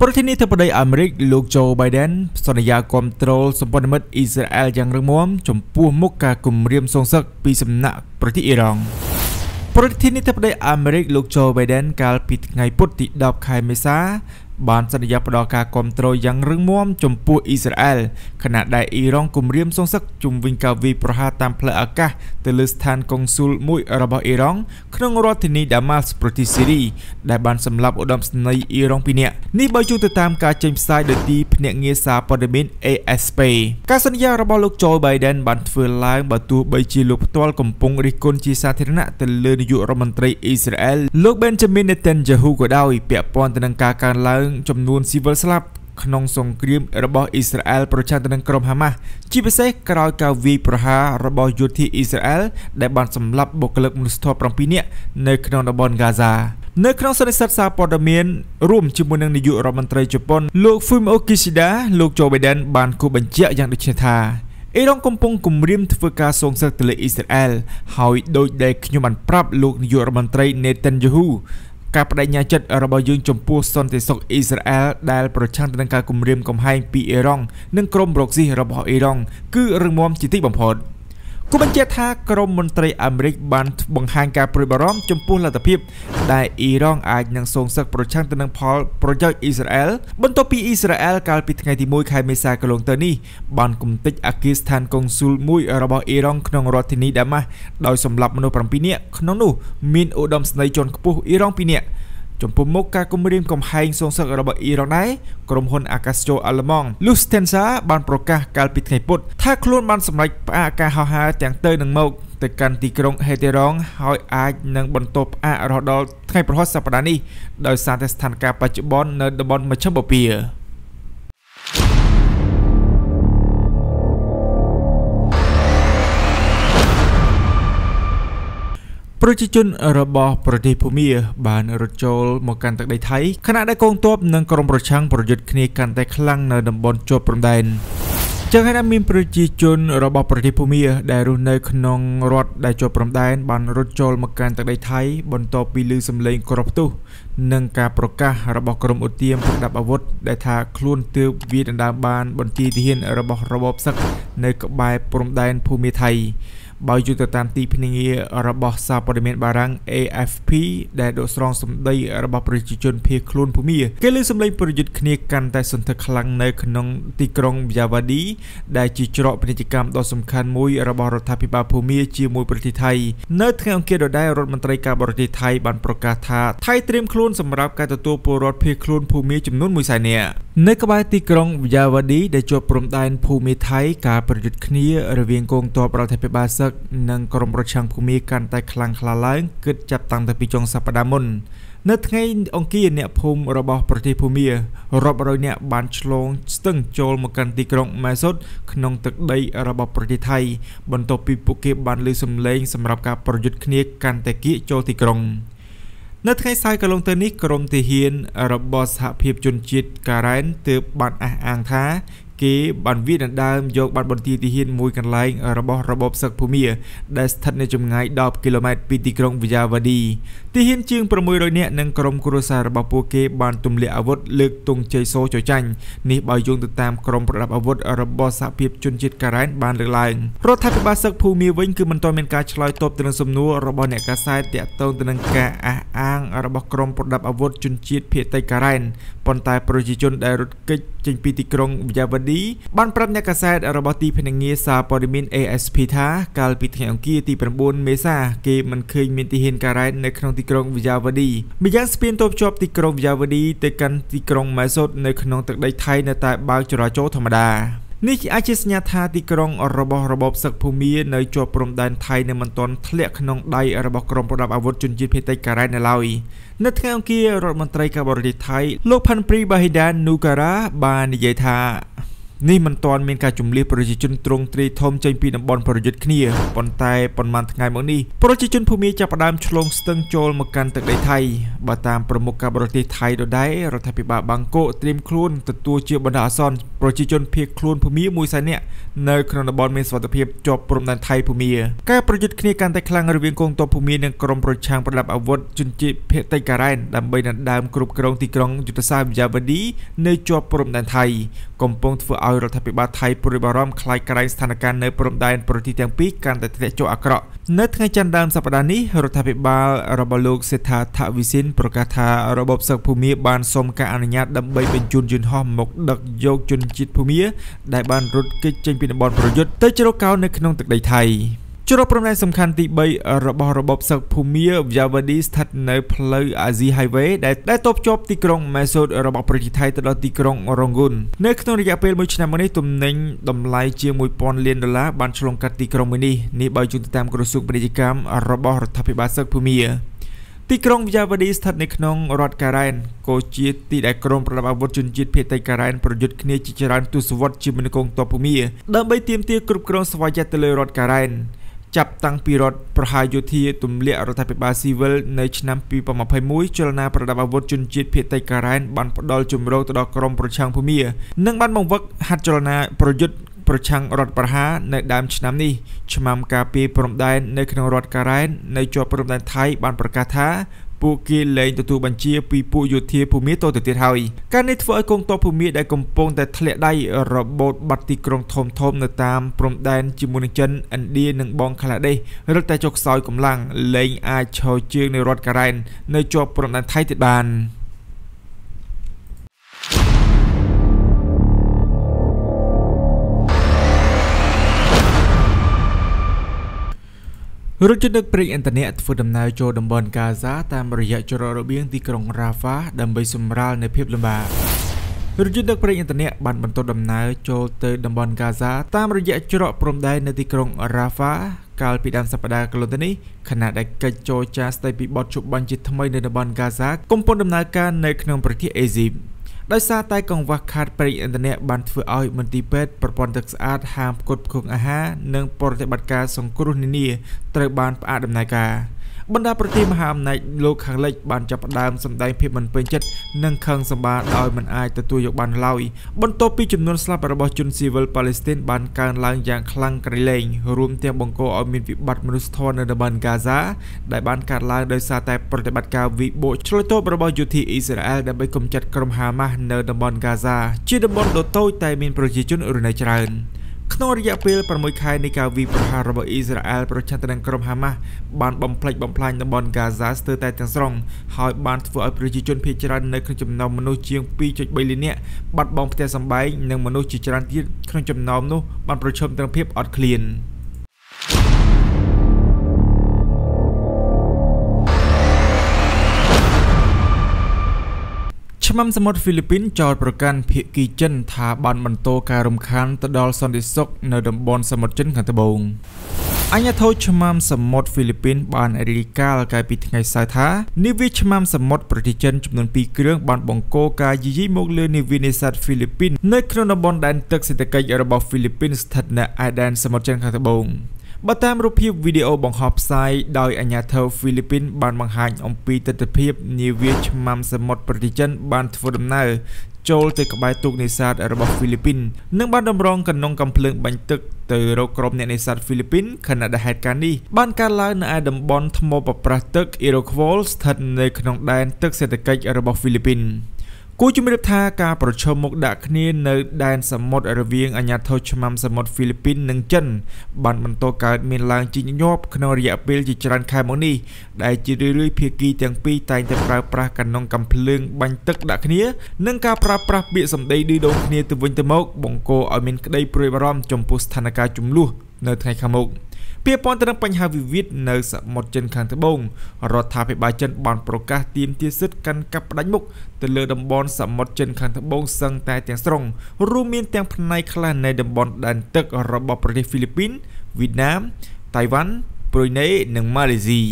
ប្រធានាធិបតីអាមេរិកលោក Joe Biden សន្យាគ្រប់គ្រងសម្ព័ន្ធមិត្តអ៊ីស្រាអែលយ៉ាងរឹងមាំចំពោះមុខការគំរាមសងសឹកពីសំណាក់ប្រទេសអ៊ីរ៉ង់ប្រធានាធិបតីអាមេរិក លោក Joe Biden កាលពីថ្ងៃពុធទី10ខែមេសាបានសន្យាផ្ដល់ការគ្រប់គ្រងយ៉ាងរឹងមាំចំពោះអ៊ីស្រាអែលខណៈដែលអ៊ីរ៉ង់គំរាម សងសឹកជំវិញការវាយប្រហារតាមផ្លូវអាកាសទៅលើស្ថានកុងស៊ុលមួយរបស់អ៊ីរ៉ង់ក្នុងរដ្ឋធានីដាម៉ាស់ប្រទេសស៊ីរីដែល បានសម្លាប់ឧត្តមសេនីយ៍អ៊ីរ៉ង់ពីរនាក់នេះបើយោងទៅតាមការចេញផ្សាយដោយទីភ្នាក់ងារសារព័ត៌មាន ASP ការសន្យារបស់លោក Joe Biden បានធ្វើឡើងបើទោះបីជាលោកផ្ទាល់កំពុងរិះគន់ជាសាធារណៈទៅលើនាយករដ្ឋមន្ត្រីអ៊ីស្រាអែលលោក Benjamin Netanyahu ក៏ដោយ ពាក់ព័ន្ធទៅនឹងការកើនឡើងងចំនួនស៊ីវិលស្លាប់ក្នុងសង្គ្រាមរបស់អ៊ីស្រាអែលប្រឆាំងទៅនឹងក្រុមហាម៉ាស់ជាពិសេសក្រោយការវាយប្រហាររបស់យោធាអ៊ីស្រាអែលដែលបានសម្លាប់បុគ្គលិកមនុស្សធម៌7នាក់នៅក្នុងតំបន់ហ្គាហ្សានៅក្នុងសន្និសីទសារព័ត៌មានរួមជាមួយនឹងនាយករដ្ឋមន្ត្រីជប៉ុនលោក Fumio Kishida លោក Joe Biden បានគូបញ្ជាក់យ៉ាងដូចនេះថាអ៊ីរ៉ង់កំពុងគម្រាមធ្វើការសងសឹកទៅលើអ៊ីស្រាអែលហើយដោយដែលខ្ញុំបានប្រាប់លោកនាយករដ្ឋមន្ត្រី Netanyahu ការបដិញ្ញាចិត្តរបស់យើងចំពោះសន្តិសុខអ៊ីស្រាអែលដែលប្រឆាំងទៅនឹងការគំរាមកំហែងពីអ៊ីរ៉ង់និងក្រុមរ៉ុកស៊ីរបស់អ៊ីរ៉ង់គឺរឹងមាំជាទីបំផុត។គូបញ្ជាថាក្រមមន្ត្រីអាមេរិកបានបង្ហាញការព្រួយបារម្ភចំពោះលទ្ធភាពដែលអ៊ីរ៉ង់អាចនឹងសងសឹកប្រឆាំងទៅនឹងផលប្រយោជន៍អ៊ីស្រាអែលបន្ទាប់ពីអ៊ីស្រាអែលកាលពីថ្ងៃទី1ខែមេសាកន្លងទៅនេះបានគំទេចអគារស្ថានកុងស៊ុលមួយរបស់អ៊ីរ៉ង់ក្នុងរដ្ឋធានីដាម៉ាស់ដោយសម្លាប់មនុស្ស7នាក់ក្នុងនោះមានឧត្តមស្នេយ៍ជាន់ខ្ពស់អ៊ីរ៉ង់2នាក់ចំពោះមុខការគំរាមកំហែងសងសឹករបស់អ៊ីរ៉ង់ដែរក្រុមហ៊ុនអាកាសចរអាល្លឺម៉ង់ Lufthansa បានប្រកាសកាលពីថ្ងៃពុធថាខ្លួនបានសម្រេចផ្អាកការហោះហើរទាំងទៅនិងមកទៅកាន់ទីក្រុងហេតេរ៉ង់ហើយអាចនឹងបន្តផ្អាករហូតដល់ថ្ងៃប្រហ័សសប្តាហ៍នេះដោយសារតែស្ថានភាពបច្ចុប្បន្ននៅតំបន់មជ្ឈមបូព៌ាប្រជាជនរបស់ប្រទេសភូមាបានរត់ចូលមកកាន់ទឹកដីថៃខណៈដែលកងទ័ពនិងក្រុមប្រឆាំងប្រយុទ្ធគ្នាកាន់តែខ្លាំងនៅតំបន់ជាប់ព្រំដែនចឹងហើយមានប្រជាជនរបស់ប្រទេសភូមាដែលរស់នៅក្នុងរដ្ឋដែលជាប់ព្រំដែនបានរត់ចូលមកកាន់ទឹកដីថៃ បន្ទាប់ពីឮសម្លេងគ្រាប់ផ្ទុះនិងការប្រកាសរបស់ក្រមឧទាមប្រដាប់អាវុធដែលថាខ្លួនទើបវាដណ្ដើមបានបន្ទាយទាហានរបស់របបសឹកនៅក្បែរព្រំដែនភូមាថៃបើយោងទៅតាមទីភ្នារបស់សារព័ត៌មានបារាំង AFP ដែលដកស្រង់សម្ដីរបស់ប្រជាជនភៀសខ្លួនភូមាគេលើសម្លេងប្រយុទ្ធគ្នាកាន់តែសន្ធឹកខ្លាំងនៅក្នុងទីក្រុងយ៉ាវ៉ាឌីដែលជាច្រកពាណិជ្ជកម្មដ៏សំខាន់មួយរបស់រដ្ឋាភិបាលភូមាជាមួយប្រទេសថៃនៅថ្ងៃអង្គារដដែលរដ្ឋមន្ត្រីការបរទេសថៃបានប្រកាសថាថៃត្រៀមខ្លួនសម្រាប់ការទទួលពលរដ្ឋភៀសខ្លួនភូមាចំនួន1សែននាក់នៅក្បែរទីក្រុងយ៉ាវ៉ាឌីដែលជាប់ព្រំដែនភូមាថៃការប្រយុទ្ធគ្នារវាងកងទ័ពរដ្ឋាភិបាលសទឹកនិងក្រុមប្រជាភូមិកាន់តែខ្លាំងក្លាឡើងគិតចាប់តាំងតែពីចុងសប្តាហ៍មុននៅថ្ងៃអង្គារអ្នកភូមិរបស់ប្រទេសភូមារាប់រយនាក់បានឆ្លងស្ទឹង ចូលមកកាន់ទីក្រុងម៉ែសុតក្នុងទឹកដីរបស់ ប្រទេសថៃ បន្ទាប់ពីពួកគេបានលើសំឡេងសម្រាប់ការប្រយុទ្ធគ្នាកាន់តែគៀកចូលទីក្រុងនៅថ្ងៃសៅរ៍កន្លងទៅនេះក្រមទាហានរបស់សហភាពជនជាតិការ៉ែនទើបបានអះអាងថាគេបានវាដណ្ដើមយកបាត់បន្ទាយទីហ៊ានមួយកន្លែងរបស់របបសឹកភូមាដែលស្ថិតនៅចម្ងាយ10គីឡូម៉ែត្រពីទីក្រុងវីយ៉ាវ៉ាឌីទីហ៊ានជាង600នាក់និងក្រុមគ្រួសាររបស់ពួកគេបានទម្លាក់អាវុធលើកទង់ជ័យសូចចាញ់នេះបើយោងទៅតាមក្រុមប្រដាប់អាវុធរបស់សហភាពជនជាតិការ៉ែនបានលើកឡើងរដ្ឋាភិបាលសឹកភូមាវិញគឺមិនទាន់មានការឆ្លើយតបទៅនឹងសំណួររបស់អ្នកកាសែតទាក់ទងទៅនឹងការអះអាង របស់ក្រុមប្រដាប់អាវុធជនជាតិភៀតតៃការ៉ែនប៉ុន្តែប្រជាជនដែលរត់គេចចេញពីទីក្រុងវយ៉ាវឌីបានប្រាប់អ្នកកាសែតរបស់ទីភ្នាក់ងារសារព័ត៌មាន ASP ថាកាលពីថ្ងៃអង្គារទី9មេសាគេមិនឃើញមានទីហ៊ានការ៉េតនៅក្នុងទីក្រុងវយ៉ាវឌីម្យ៉ាងស្ពានតូបជាប់ទីក្រុងវយ៉ាវឌីទៅកាន់ទីក្រុងម៉ែសូតនៅក្នុងទឹកដីថៃនៅតែបើកចរាចរណ៍ធម្មតានេះអាចជាសញ្ញាថាទីក្រុងរបស់របបសឹកភូមានៅជាប់ព្រំដែនថៃនៅមិនទាន់ធ្លាក់ក្នុងដៃរបស់ក្រុមប្រដាប់អាវុធជនជាតិភេតិចការ៉ែនៅឡើយនៅថ្ងៃអង្គាររដ្ឋមន្ត្រីការបរទេសថៃលោកផាន់ព្រីបាហ៊ីដាននូការ៉ាបាននិយាយថានេះមិនទាន់មានការជំលះប្រជាជនទ្រង់ទ្រាយធំចេញពីតំបន់ប្រយុទ្ធគ្នាប៉ុន្តែប៉ុន្មានថ្ងៃមកនេះប្រជាជនភូមាចាប់ផ្ដើមឆ្លងស្ទឹងចូលមកកាន់ទឹកដីថៃបើតាមប្រមុខការបរទេសថៃដដែលរដ្ឋាភិបាលបាងកកត្រៀមខ្លួនទទួលជាបណ្ដោះអាសន្នប្រជាជនភៀសខ្លួនភូមាមួយសែននាក់នៅក្នុងតំបន់មានសុវត្ថិភាពជាប់ព្រំដែនថៃភូមាការប្រយុទ្ធគ្នាកាន់តែខ្លាំងរវាងកងទ័ពភូមានិងក្រុមប្រជាងប្រដាប់អាវុធជនជាតិភៀសតិចការ៉ែនដើម្បីដណ្ដើមគ្រប់គ្រងទីក្រុងយុទ្ធសាស្ត្រវិយាវឌីនៅជាប់ព្រំដែនថៃកំពុងធ្វើឲ្យរដ្ឋាភិបាលថៃព្រួយបារម្ភខ្លាចក្រែងស្ថានភាពនៅព្រំដែនប្រទេសទាំងពីរកាន់តែធ្លាក់ចុះអាក្រក់នៅថ្ងៃច័ន្ទដើមសប្តាហ៍នេះរដ្ឋាភិបាលរបស់លោកសេដ្ឋាថាវិសិនប្រកាសថារបបសឹកភូមិបានសុំការអនុញ្ញាតដើម្បីបញ្ជូនយន្តហោះមកដឹកយកជនជាតិភូមិដែលបានរត់គេចចេញពីតំបន់ប្រយុទ្ធទៅជ្រកកោននៅក្នុងទឹកដីថៃ។ជ្រកព្រំដែនសំខាន់ទី3របស់របបសឹកភូមាយ៉ាវឌីស្ថិតនៅផ្លូវអាស៊ី Highway ដែលដែលតបជាប់ទីក្រុងម៉េសូតរបស់ប្រជាថៃទៅដល់ទីក្រុងរងគុននៅក្នុងរយៈពេល1ឆ្នាំមកនេះទំនិញតម្លៃជាង1000លានដុល្លារបានឆ្លងកាត់ទីក្រុងមួយនេះនេះបើយោងទៅតាមក្រសួងពាណិជ្ជកម្មរបស់រដ្ឋាភិបាលសឹកភូមាទីក្រុងយ៉ាវឌីស្ថិតនៅក្នុងរដ្ឋការ៉ែនក៏ជាទីដែលក្រុមប្រដាប់អាវុធជនជាតិភេតិចការ៉ែនប្រយុទ្ធគ្នាជាច្រើនទសវត្សរ៍ជាមួយនឹងកងទ័ពភូមាដើម្បីទាមទារគ្រប់គ្រងស្វ័យយ័តទៅលើរដ្ឋការ៉ែន។ចាប់តាំងពីរដ្ឋប្រហារយោធាទម្លាក់រដ្ឋាភិបាលស៊ីវិលនៅឆ្នាំ2021ចលនាប្រដាប់អាវុធជនជាតិភៀតតិចការ៉ែនបានផ្ដល់ជំរងទៅដល់ក្រមប្រជាងភូមានិងបានបង្វឹកហាត់ចលនាប្រយុទ្ធប្រឆាំងរដ្ឋប្រហារនៅដើមឆ្នាំនេះឆ្មាំការពារព្រំដែននៅក្នុងរដ្ឋការ៉ែននៅជាប់ព្រំដែនថៃបានប្រកាសថាពួកគេលែងទទួលបញ្ជាពីពួកយោធាភូមិតទៅទៀតហើយការនេះធ្វើឲ្យកងទ័ពភូមិដែលកំពុងតែធ្លាក់ដៃរបូតបាត់ទីក្រុងធំធំនៅតាមព្រំដែនជាមួយនឹងចិនឥណ្ឌានិងបង់ក្លាដេសរត់តែចុះខ្សោយកម្លាំងលែងអាចឈរជើងនៅរដ្ឋការ៉ែននៅជាប់ព្រំដែនថៃទៀតបាន។រថយន្តដឹកប្រេងឥន្ធនៈធ្វើដំណើរចូលតំបន់កាហ្សាតាមរយៈច្រករបៀងទីក្រុងរ៉ាហ្វាដើម្បីសម្រាលនៅភាពលំបាករថយន្តដឹកប្រេងឥន្ធនៈបានបន្តដំណើរចូលទៅតំបន់កាហ្សាតាមរយៈច្រកព្រំដែននៅទីក្រុងរ៉ាហ្វាកាលពីដើមសប្តាហ៍កន្លងទៅនេះខណៈដែលកិច្ចចរចាស្ដីពីបទជប់បាញ់ជាថ្មីនៅតំបន់កាហ្សា កំពុងដំណើរការនៅក្នុងប្រទេសអេស៊ីបដោយសារតែកង្វះខាតប្រេងឥន្ធនៈបានធ្វើឲ្យមន្ទីរពេទ្យប្រព័ន្ធទឹកស្អាតហាមផ្គត់ផ្គង់អាហារនិងប្រតិបត្តិការសង្គ្រោះនានាត្រូវបានផ្អាកដំណើរការ។បណ្ដាប្រទេសមហាអំណាចលោកខាងលិចបានចាប់ផ្ដើមសម្ដែងភាពមិនពេញចិត្តនិងខឹងសម្បាដោយមិនអាចទទួលយកបានឡើយបន្ទាប់ពីចំនួនស្លាប់របស់ជនស៊ីវិលប៉ាឡេស្ទីនបានកើនឡើងយ៉ាងខ្លាំងក្រៃលែងរួមទាំងបង្កឲ្យមានវិបត្តិមនុស្សធម៌នៅតំបន់ហ្គាហ្សាដែលបានកើតឡើងដោយសារតែប្រតិបត្តិការវិបោឆ្លើយតបរបស់យោធាអ៊ីស្រាអែលដើម្បីកម្ចាត់ក្រុមហាម៉ាស់នៅតំបន់ហ្គាហ្សាជាតំបន់ដ៏តូចតែមានប្រជាជនរស់នៅច្រើន។ក្នុងរយៈពេល6ខែនៃការវាយប្រហាររបស់អ៊ីស្រាអែលប្រឆាំងទៅនឹងក្រុមហាម៉ាស់បានបំផ្លិចបំផ្លាញតំបន់ហ្គាហ្សាស្ទើរតែទាំងស្រុងហើយបានធ្វើឲ្យប្រជាជនភាគច្រើននៅក្នុងចំណោមមនុស្សជាង2.3លាននាក់បាត់បង់ផ្ទះសម្បែងនិងមនុស្សជាច្រើនទៀតក្នុងចំណោមនោះបានប្រឈមទៅនឹងភាពអត់ឃ្លាន។ឆ្មាំសមុទ្រហ្វីលីពីនចោទប្រកាន់ភៀកគីចិនថាបានបន្តការរំខានទៅដល់សន្តិសុខនៅតំបន់សមុទ្រចិនខាងត្បូងអញ្ញាធិឆ្មាំសមុទ្រហ្វីលីពីន បានរាយការណ៍កាលពីថ្ងៃសៅរ៍ថានាវាឆ្មាំសមុទ្រប្រទេសចិនចំនួន2គ្រឿងបានបង្កការយាយីមកលើនាវានេសាទហ្វីលីពីននៅក្នុងតំបន់ដែនទឹកសេដ្ឋកិច្ចរបស់ហ្វីលីពីនស្ថិតនៅឯដែនសមុទ្រចិនខាងត្បូងបើតាមរូបភាពវីដេអូបង្ហោះផ្សាយដោយអាជ្ញាធរហ្វីលីពីនបានបង្ហាញអំពីទស្សនវិជ្ជានាវាឆ្មាំសមុទ្រប្រតិជនបានធ្វើដំណើរចូលទៅក្បែរទូកនេសាទរបស់ហ្វីលីពីននិងបានតម្រង់កណ្ដុងកំភ្លើងបាញ់ទឹកទៅរកក្រុមអ្នកនេសាទហ្វីលីពីនខណៈដែលហេតុការណ៍នេះបានកើតឡើងនៅឯតំបន់ថ្មប្រប្រាស់ទឹក Iroquois ស្ថិតនៅក្នុងដែនទឹកសេដ្ឋកិច្ចរបស់ហ្វីលីពីនគួរជំរាបថាការប្រឈមមុខដាក់គ្នានៅដែនសមុទ្ររវាងអាញាធិបតេយ្យឆ្មាំសមុទ្រហ្វីលីពីននិងចិនបានបន្តកើតមានឡើងជាញឹកញាប់ក្នុងរយៈពេលជាច្រើនខែមកនេះដែលជារឿយៗភាគីទាំងពីរតែងតែប្រើប្រាស់កណ្ដុងកំភ្លើងបាញ់ទឹកដាក់គ្នានិងការប្រើប្រាស់ពាក្យសម្ដីឌឺដូងគ្នាទៅវិញទៅមកបង្កឲ្យមានក្តីព្រួយបារម្ភចំពោះស្ថានភាពចំនួននៅថ្ងៃខាងមុខ។ពាក់ព័ន្ធទៅនឹងបញ្ហាវិវាទនៅសមុទ្រចិនខាងត្បូងរដ្ឋាភិបាលចិនបានប្រកាសទាមទារសិទ្ធិកាន់កាប់ផ្ដាច់មុខទៅលើតំបន់សមុទ្រចិនខាងត្បូងសឹងតែទាំងស្រុងរួមមានទាំងផ្នែកខ្លះនៃតំបន់ដែនទឹករបស់ប្រទេសហ្វីលីពីនវៀតណាមតៃវ៉ាន់ប្រ៊ុយណេនិងម៉ាឡេស៊ី